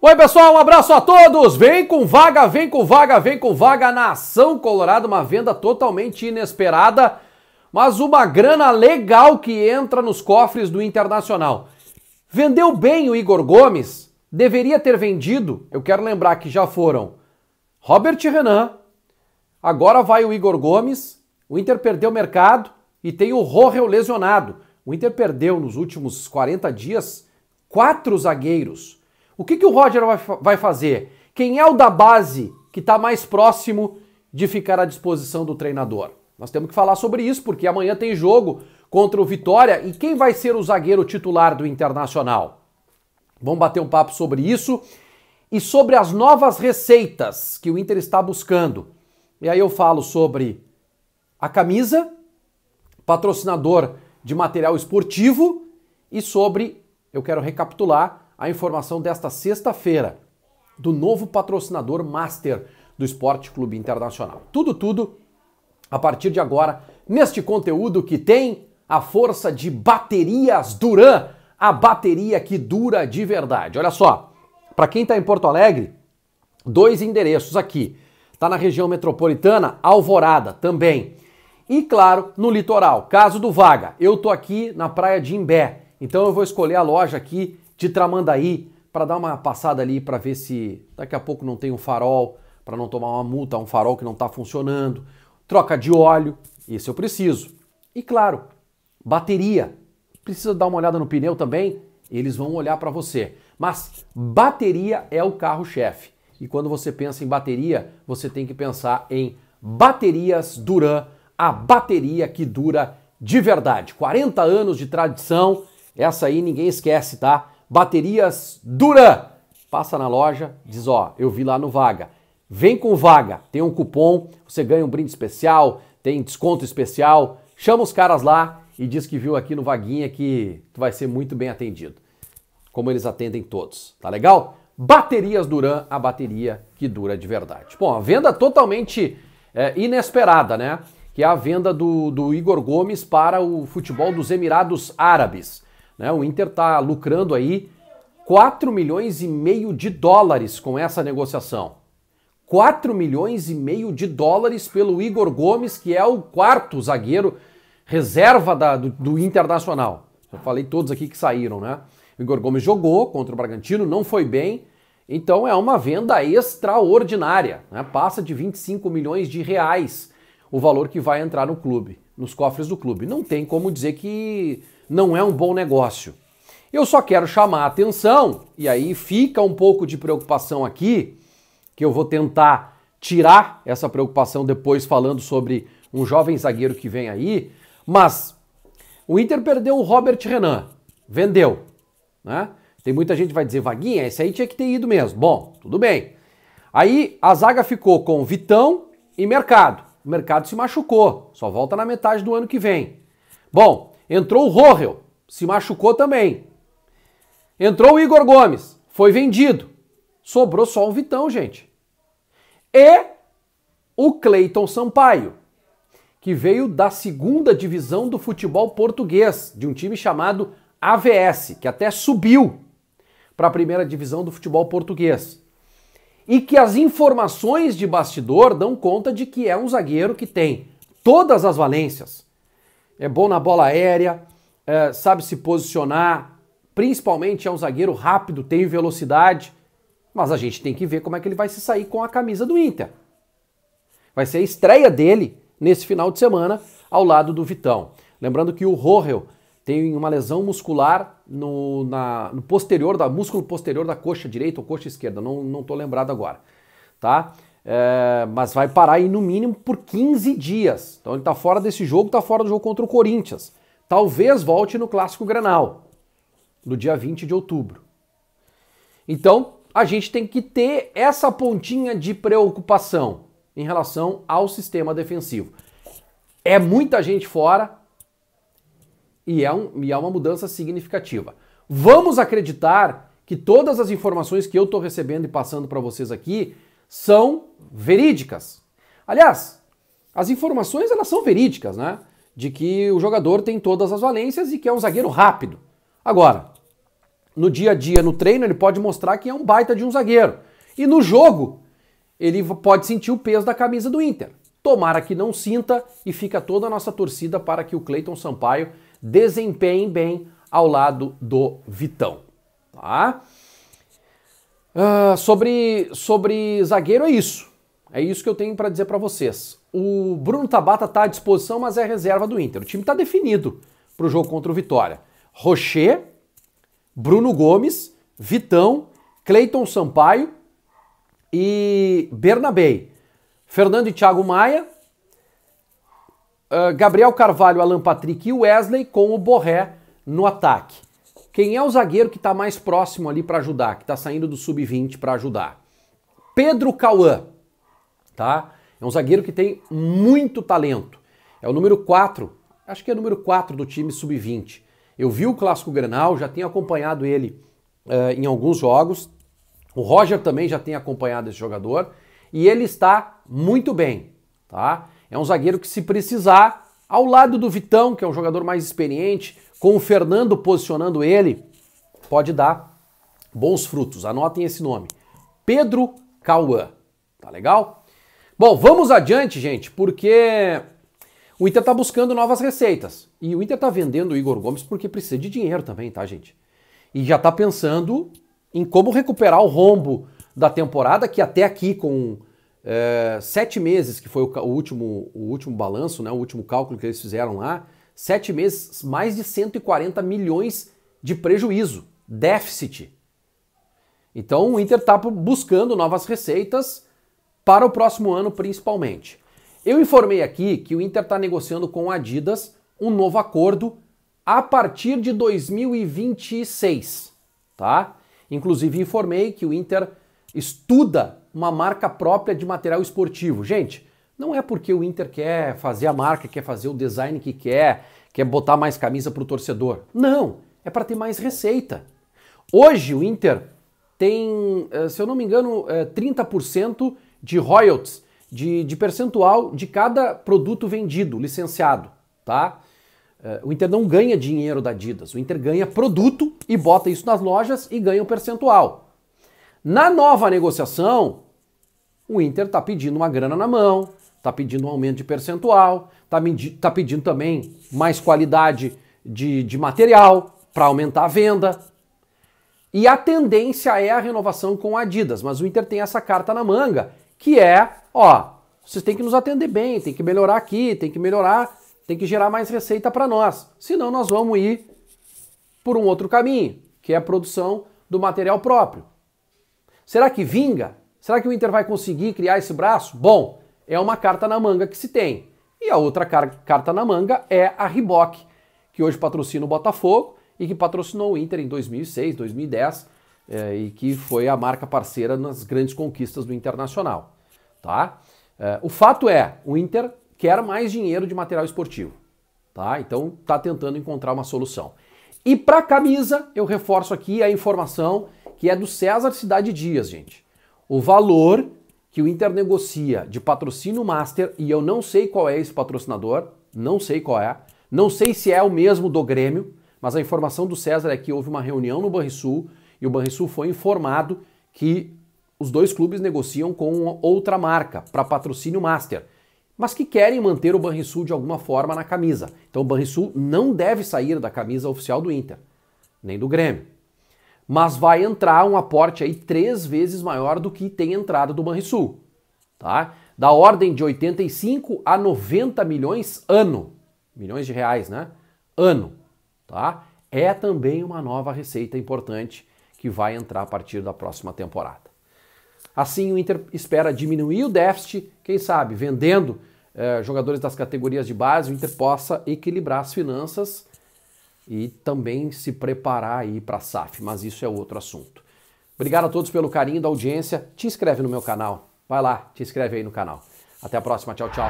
Oi, pessoal, um abraço a todos! Vem com vaga, vem com vaga, vem com vaga na Ação Colorado, uma venda totalmente inesperada, mas uma grana legal que entra nos cofres do Internacional. Vendeu bem o Igor Gomes? Deveria ter vendido, eu quero lembrar que já foram Robert Renan, agora vai o Igor Gomes, o Inter perdeu o mercado e tem o Rorreu lesionado. O Inter perdeu nos últimos 40 dias quatro zagueiros o que, que o Roger vai, vai fazer? Quem é o da base que está mais próximo de ficar à disposição do treinador? Nós temos que falar sobre isso, porque amanhã tem jogo contra o Vitória e quem vai ser o zagueiro titular do Internacional? Vamos bater um papo sobre isso e sobre as novas receitas que o Inter está buscando. E aí eu falo sobre a camisa, patrocinador de material esportivo e sobre, eu quero recapitular, a informação desta sexta-feira do novo patrocinador master do Esporte Clube Internacional. Tudo, tudo a partir de agora neste conteúdo que tem a força de baterias Duran, a bateria que dura de verdade. Olha só, para quem está em Porto Alegre, dois endereços aqui. Está na região metropolitana, Alvorada também. E claro, no litoral, caso do Vaga. Eu tô aqui na praia de Imbé, então eu vou escolher a loja aqui de Tramandaí para dar uma passada ali para ver se daqui a pouco não tem um farol, para não tomar uma multa, um farol que não está funcionando, troca de óleo, isso eu preciso. E claro, bateria. Precisa dar uma olhada no pneu também, eles vão olhar para você. Mas bateria é o carro-chefe. E quando você pensa em bateria, você tem que pensar em baterias Duran, a bateria que dura de verdade. 40 anos de tradição, essa aí ninguém esquece, tá? Baterias Dura. Passa na loja, diz: Ó, eu vi lá no Vaga. Vem com Vaga, tem um cupom, você ganha um brinde especial, tem desconto especial. Chama os caras lá e diz que viu aqui no Vaguinha que tu vai ser muito bem atendido. Como eles atendem todos, tá legal? Baterias Duran, a bateria que dura de verdade. Bom, a venda totalmente é, inesperada, né? Que é a venda do, do Igor Gomes para o futebol dos Emirados Árabes. Né? O Inter está lucrando aí 4 milhões e meio de dólares com essa negociação. 4 milhões e meio de dólares pelo Igor Gomes, que é o quarto zagueiro reserva da, do, do, Internacional. Eu falei todos aqui que saíram, né? O Igor Gomes jogou contra o Bragantino, não foi bem, então é uma venda extraordinária, né? Passa de 25 milhões de reais o valor que vai entrar no clube nos cofres do clube. Não tem como dizer que não é um bom negócio. Eu só quero chamar a atenção, e aí fica um pouco de preocupação aqui, que eu vou tentar tirar essa preocupação depois falando sobre um jovem zagueiro que vem aí, mas o Inter perdeu o Robert Renan, vendeu, né? Tem muita gente que vai dizer, Vaguinha, esse aí tinha que ter ido mesmo. Bom, tudo bem. Aí a zaga ficou com Vitão e Mercado o mercado se machucou, só volta na metade do ano que vem. Bom, entrou o Rohel, se machucou também. Entrou o Igor Gomes, foi vendido. Sobrou só o Vitão, gente. E o Cleiton Sampaio, que veio da segunda divisão do futebol português, de um time chamado AVS, que até subiu para a primeira divisão do futebol português e que as informações de bastidor dão conta de que é um zagueiro que tem todas as valências. É bom na bola aérea, é, sabe se posicionar, principalmente é um zagueiro rápido, tem velocidade, mas a gente tem que ver como é que ele vai se sair com a camisa do Inter. Vai ser a estreia dele nesse final de semana ao lado do Vitão. Lembrando que o Rohel tem uma lesão muscular no, na, no posterior, da músculo posterior da coxa direita ou coxa esquerda, não, não tô lembrado agora, tá? É, mas vai parar aí no mínimo por 15 dias. Então ele tá fora desse jogo, tá fora do jogo contra o Corinthians. Talvez volte no Clássico Granal, no dia 20 de outubro. Então, a gente tem que ter essa pontinha de preocupação em relação ao sistema defensivo. É muita gente fora, e é, um, e é uma mudança significativa. Vamos acreditar que todas as informações que eu estou recebendo e passando para vocês aqui são verídicas. Aliás, as informações elas são verídicas, né? De que o jogador tem todas as valências e que é um zagueiro rápido. Agora, no dia a dia, no treino, ele pode mostrar que é um baita de um zagueiro. E no jogo, ele pode sentir o peso da camisa do Inter. Tomara que não sinta e fica toda a nossa torcida para que o Cleiton Sampaio desempenhem bem ao lado do Vitão. Tá? Uh, sobre, sobre zagueiro é isso. É isso que eu tenho para dizer para vocês. O Bruno Tabata está à disposição, mas é reserva do Inter. O time está definido para o jogo contra o Vitória. Rocher, Bruno Gomes, Vitão, Cleiton Sampaio e Bernabei. Fernando e Thiago Maia, ah, Gabriel Carvalho, Alan Patrick e Wesley com o Borré no ataque. Quem é o zagueiro que está mais próximo ali para ajudar, que está saindo do sub-20 para ajudar? Pedro Cauã, tá? É um zagueiro que tem muito talento. É o número 4, acho que é o número 4 do time sub-20. Eu vi o Clássico Grenal, já tenho acompanhado ele uh, em alguns jogos. O Roger também já tem acompanhado esse jogador. E ele está muito bem, tá? É um zagueiro que, se precisar, ao lado do Vitão, que é um jogador mais experiente, com o Fernando posicionando ele, pode dar bons frutos. Anotem esse nome: Pedro Cauã. Tá legal? Bom, vamos adiante, gente, porque o Inter tá buscando novas receitas. E o Inter tá vendendo o Igor Gomes porque precisa de dinheiro também, tá, gente? E já tá pensando em como recuperar o rombo da temporada, que até aqui, com é, sete meses, que foi o, o, último, o último balanço, né, o último cálculo que eles fizeram lá, sete meses, mais de 140 milhões de prejuízo, déficit. Então o Inter está buscando novas receitas para o próximo ano, principalmente. Eu informei aqui que o Inter está negociando com a Adidas um novo acordo a partir de 2026, tá? Inclusive informei que o Inter estuda uma marca própria de material esportivo. Gente, não é porque o Inter quer fazer a marca, quer fazer o design que quer, quer botar mais camisa para o torcedor. Não, é para ter mais receita. Hoje o Inter tem, eh, se eu não me engano, 30% eh, de royalties, de, de, percentual de cada produto vendido, licenciado, tá? Eh, o Inter não ganha dinheiro da Adidas, o Inter ganha produto e bota isso nas lojas e ganha um percentual. Na nova negociação, o Inter está pedindo uma grana na mão, está pedindo um aumento de percentual, está tá pedindo também mais qualidade de, de material para aumentar a venda. E a tendência é a renovação com a Adidas, mas o Inter tem essa carta na manga, que é, ó, vocês têm que nos atender bem, tem que melhorar aqui, tem que melhorar, tem que gerar mais receita para nós. Senão nós vamos ir por um outro caminho, que é a produção do material próprio. Será que vinga? Será que o Inter vai conseguir criar esse braço? Bom, é uma carta na manga que se tem. E a outra car carta na manga é a Riboc, que hoje patrocina o Botafogo e que patrocinou o Inter em 2006, 2010 é, e que foi a marca parceira nas grandes conquistas do Internacional. Tá? É, o fato é, o Inter quer mais dinheiro de material esportivo. Tá? Então está tentando encontrar uma solução. E para a camisa, eu reforço aqui a informação que é do César Cidade Dias, gente. O valor que o Inter negocia de patrocínio master, e eu não sei qual é esse patrocinador, não sei qual é, não sei se é o mesmo do Grêmio, mas a informação do César é que houve uma reunião no Banrisul e o Banrisul foi informado que os dois clubes negociam com outra marca para patrocínio master, mas que querem manter o Banrisul de alguma forma na camisa. Então o Banrisul não deve sair da camisa oficial do Inter, nem do Grêmio mas vai entrar um aporte aí três vezes maior do que tem entrado do Banrisul, tá? Da ordem de 85 a 90 milhões ano, milhões de reais, né? Ano, tá? É também uma nova receita importante que vai entrar a partir da próxima temporada. Assim, o Inter espera diminuir o déficit, quem sabe vendendo eh, jogadores das categorias de base, o Inter possa equilibrar as finanças e também se preparar aí para a SAF, mas isso é outro assunto. Obrigado a todos pelo carinho da audiência. Te inscreve no meu canal. Vai lá, te inscreve aí no canal. Até a próxima. Tchau, tchau.